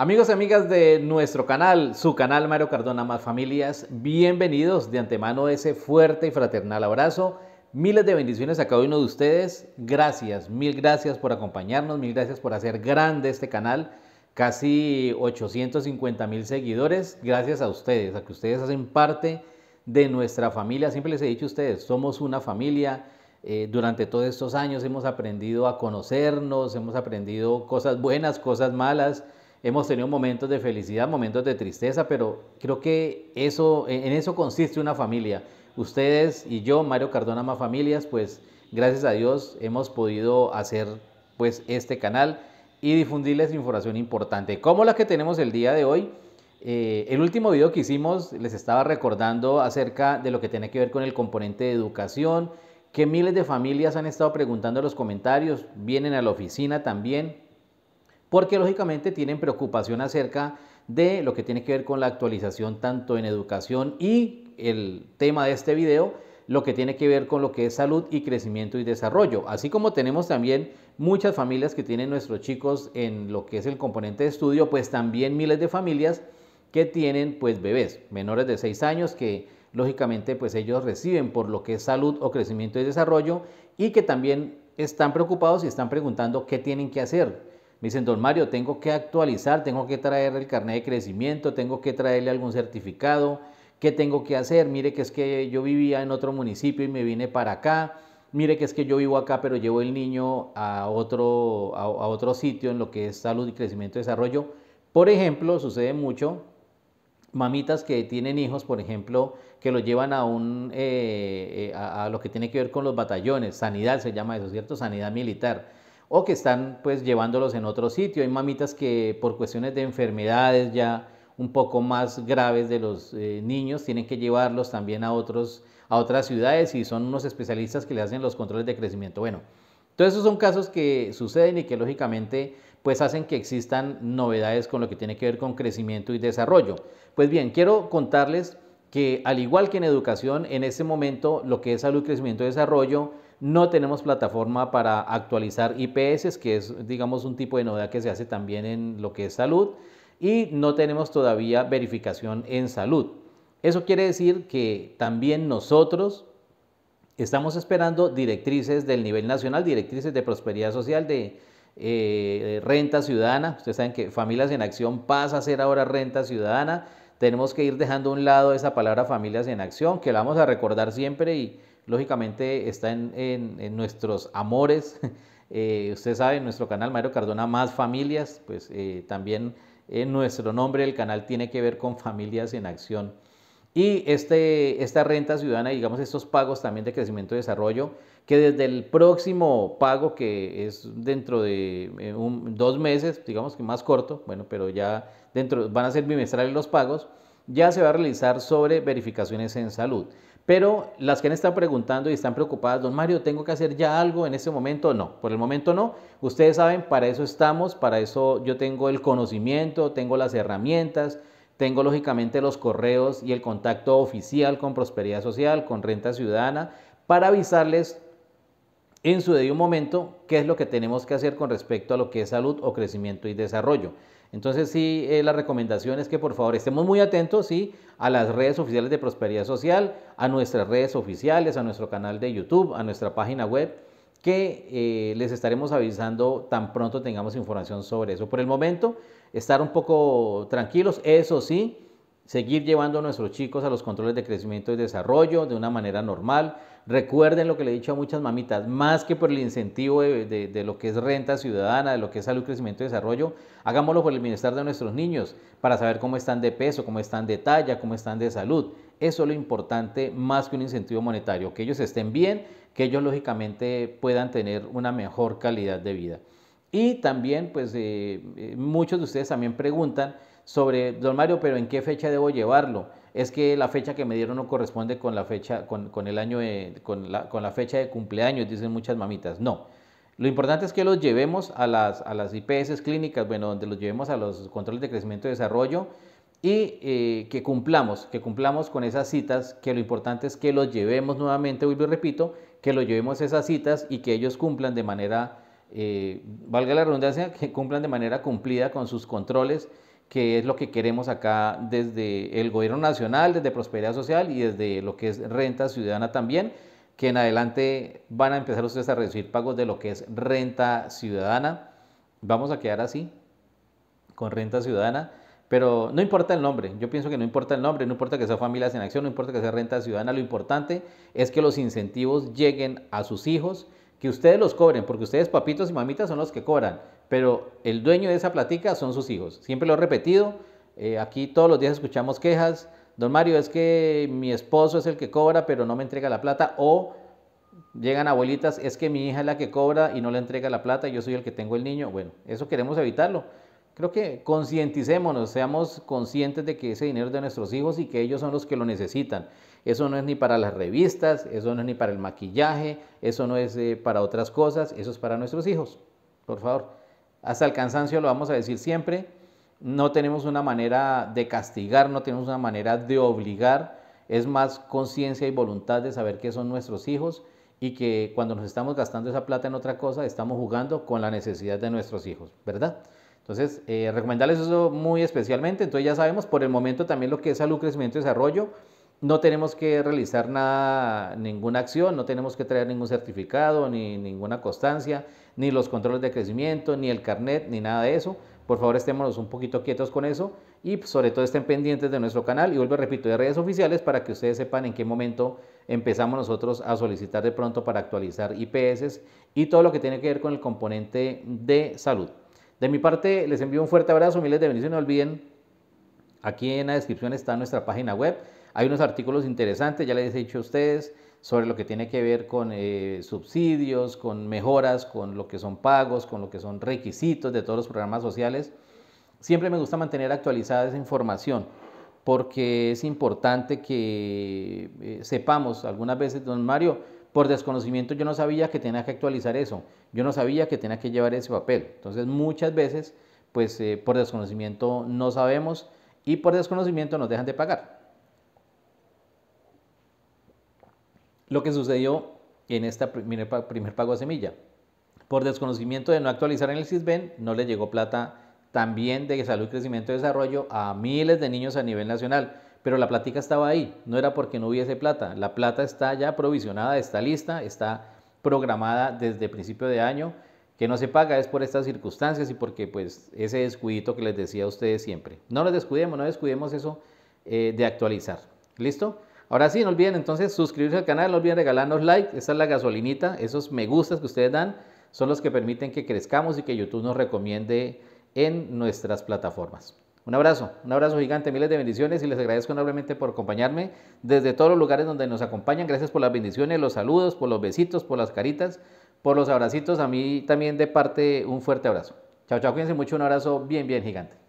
Amigos y amigas de nuestro canal, su canal Mario Cardona Más Familias, bienvenidos de antemano a ese fuerte y fraternal abrazo. Miles de bendiciones a cada uno de ustedes. Gracias, mil gracias por acompañarnos, mil gracias por hacer grande este canal. Casi 850 mil seguidores. Gracias a ustedes, a que ustedes hacen parte de nuestra familia. Siempre les he dicho a ustedes, somos una familia. Eh, durante todos estos años hemos aprendido a conocernos, hemos aprendido cosas buenas, cosas malas hemos tenido momentos de felicidad, momentos de tristeza, pero creo que eso, en eso consiste una familia. Ustedes y yo, Mario Cardona Más Familias, pues gracias a Dios hemos podido hacer pues este canal y difundirles información importante, como la que tenemos el día de hoy. Eh, el último video que hicimos les estaba recordando acerca de lo que tiene que ver con el componente de educación, que miles de familias han estado preguntando en los comentarios, vienen a la oficina también, porque lógicamente tienen preocupación acerca de lo que tiene que ver con la actualización tanto en educación y el tema de este video, lo que tiene que ver con lo que es salud y crecimiento y desarrollo. Así como tenemos también muchas familias que tienen nuestros chicos en lo que es el componente de estudio, pues también miles de familias que tienen pues bebés menores de 6 años que lógicamente pues ellos reciben por lo que es salud o crecimiento y desarrollo y que también están preocupados y están preguntando qué tienen que hacer, me dicen, don Mario, tengo que actualizar, tengo que traer el carnet de crecimiento, tengo que traerle algún certificado, ¿qué tengo que hacer? Mire que es que yo vivía en otro municipio y me vine para acá, mire que es que yo vivo acá, pero llevo el niño a otro, a, otro sitio en lo que es salud y crecimiento y desarrollo. Por ejemplo, sucede mucho, mamitas que tienen hijos, por ejemplo, que los llevan a, un, eh, eh, a lo que tiene que ver con los batallones, sanidad se llama eso, ¿cierto? Sanidad militar o que están pues llevándolos en otro sitio. Hay mamitas que por cuestiones de enfermedades ya un poco más graves de los eh, niños tienen que llevarlos también a, otros, a otras ciudades y son unos especialistas que le hacen los controles de crecimiento. Bueno, todos esos son casos que suceden y que lógicamente pues hacen que existan novedades con lo que tiene que ver con crecimiento y desarrollo. Pues bien, quiero contarles que al igual que en educación, en este momento lo que es salud, crecimiento y desarrollo, no tenemos plataforma para actualizar IPS, que es, digamos, un tipo de novedad que se hace también en lo que es salud. Y no tenemos todavía verificación en salud. Eso quiere decir que también nosotros estamos esperando directrices del nivel nacional, directrices de prosperidad social, de, eh, renta ciudadana. Ustedes saben que Familias en Acción pasa a ser ahora renta ciudadana tenemos que ir dejando a un lado esa palabra familias en acción, que la vamos a recordar siempre y lógicamente está en, en, nuestros amores. Eh, usted sabe, en nuestro canal Mario Cardona Más Familias, pues eh, también en nuestro nombre el canal tiene que ver con Familias en Acción. Y este, esta renta ciudadana, digamos, estos pagos también de crecimiento y desarrollo, que desde el próximo pago, que es dentro de eh, dos meses, digamos que más corto, bueno, pero ya dentro, van a ser bimestrales los pagos, ya se va a realizar sobre verificaciones en salud. Pero las que me están preguntando y están preocupadas, don Mario, ¿tengo que hacer ya algo en este momento? No, por el momento no. Ustedes saben, para eso estamos, para eso yo tengo el conocimiento, tengo las herramientas, tengo lógicamente los correos y el contacto oficial con Prosperidad Social, con Renta Ciudadana, para avisarles en su debido momento qué es lo que tenemos que hacer con respecto a lo que es salud o crecimiento y desarrollo. Entonces sí, eh, la recomendación es que por favor estemos muy atentos a las redes oficiales de Prosperidad Social, a nuestras redes oficiales, a nuestro canal de YouTube, a nuestra página web, que eh, les estaremos avisando tan pronto tengamos información sobre eso. Por el momento, estar un poco tranquilos, eso sí, seguir llevando a nuestros chicos a los controles de crecimiento y desarrollo de una manera normal. Recuerden lo que le he dicho a muchas mamitas, más que por el incentivo de, lo que es renta ciudadana, de lo que es salud, crecimiento y desarrollo, hagámoslo por el bienestar de nuestros niños, para saber cómo están de peso, cómo están de talla, cómo están de salud. Eso es lo importante más que un incentivo monetario, que ellos estén bien, que ellos lógicamente puedan tener una mejor calidad de vida. Y también, pues eh, eh, muchos de ustedes también preguntan, sobre don Mario, pero en qué fecha debo llevarlo. Es que la fecha que me dieron no corresponde con la fecha, con, el año, de, con, la, fecha de cumpleaños, dicen muchas mamitas. No. Lo importante es que los llevemos a las, a las IPS clínicas, bueno, donde los llevemos a los controles de crecimiento y desarrollo y eh, que cumplamos, que cumplamos con esas citas, que lo importante es que los llevemos nuevamente, vuelvo y repito, que los llevemos esas citas y que ellos cumplan de manera, eh, valga la redundancia, que cumplan de manera cumplida con sus controles que es lo que queremos acá desde el gobierno nacional, desde Prosperidad Social y desde lo que es renta ciudadana también, que en adelante van a empezar ustedes a recibir pagos de lo que es renta ciudadana. Vamos a quedar así, con renta ciudadana, pero no importa el nombre, yo pienso que no importa el nombre, no importa que sea familias en acción, no importa que sea renta ciudadana, lo importante es que los incentivos lleguen a sus hijos que ustedes los cobren, porque ustedes papitos y mamitas son los que cobran, pero el dueño de esa platica son sus hijos. Siempre lo he repetido, eh, aquí todos los días escuchamos quejas, don Mario, es que mi esposo es el que cobra, pero no me entrega la plata, o llegan abuelitas, es que mi hija es la que cobra y no le entrega la plata, yo soy el que tengo el niño. Bueno, eso queremos evitarlo. Creo que concienticémonos, seamos conscientes de que ese dinero es de nuestros hijos y que ellos son los que lo necesitan. Eso no es ni para las revistas, eso no es ni para el maquillaje, eso no es eh, para otras cosas, eso es para nuestros hijos. Por favor, hasta el cansancio lo vamos a decir siempre. No tenemos una manera de castigar, no tenemos una manera de obligar. Es más conciencia y voluntad de saber que son nuestros hijos y que cuando nos estamos gastando esa plata en otra cosa, estamos jugando con la necesidad de nuestros hijos, ¿verdad? Entonces, eh, recomendarles eso muy especialmente. Entonces, ya sabemos por el momento también lo que es salud, crecimiento y desarrollo no tenemos que realizar nada, ninguna acción, no tenemos que traer ningún certificado, ni ninguna constancia, ni los controles de crecimiento, ni el carnet, ni nada de eso. Por favor, estémonos un poquito quietos con eso y pues, sobre todo estén pendientes de nuestro canal y vuelvo, repito, de redes oficiales para que ustedes sepan en qué momento empezamos nosotros a solicitar de pronto para actualizar IPS y todo lo que tiene que ver con el componente de salud. De mi parte, les envío un fuerte abrazo, miles de bendiciones. No olviden, aquí en la descripción está nuestra página web hay unos artículos interesantes, ya les he dicho a ustedes, sobre lo que tiene que ver con eh, subsidios, con mejoras, con lo que son pagos, con lo que son requisitos de todos los programas sociales. Siempre me gusta mantener actualizada esa información porque es importante que eh, sepamos, algunas veces, don Mario, por desconocimiento yo no sabía que tenía que actualizar eso, yo no sabía que tenía que llevar ese papel. Entonces muchas veces, pues eh, por desconocimiento no sabemos y por desconocimiento nos dejan de pagar. lo que sucedió en este primer, pago de semilla. Por desconocimiento de no actualizar en el CISBEN, no le llegó plata también de salud, crecimiento y desarrollo a miles de niños a nivel nacional. Pero la platica estaba ahí, no era porque no hubiese plata. La plata está ya provisionada, está lista, está programada desde principio de año. Que no se paga es por estas circunstancias y porque pues ese descuidito que les decía a ustedes siempre. No nos descuidemos, no descuidemos eso eh, de actualizar. ¿Listo? Ahora sí, no olviden entonces suscribirse al canal, no olviden regalarnos like, esa es la gasolinita, esos me gustas que ustedes dan son los que permiten que crezcamos y que YouTube nos recomiende en nuestras plataformas. Un abrazo, un abrazo gigante, miles de bendiciones y les agradezco enormemente por acompañarme desde todos los lugares donde nos acompañan. Gracias por las bendiciones, los saludos, por los besitos, por las caritas, por los abracitos. A mí también de parte un fuerte abrazo. Chao, chao, cuídense mucho, un abrazo bien, bien gigante.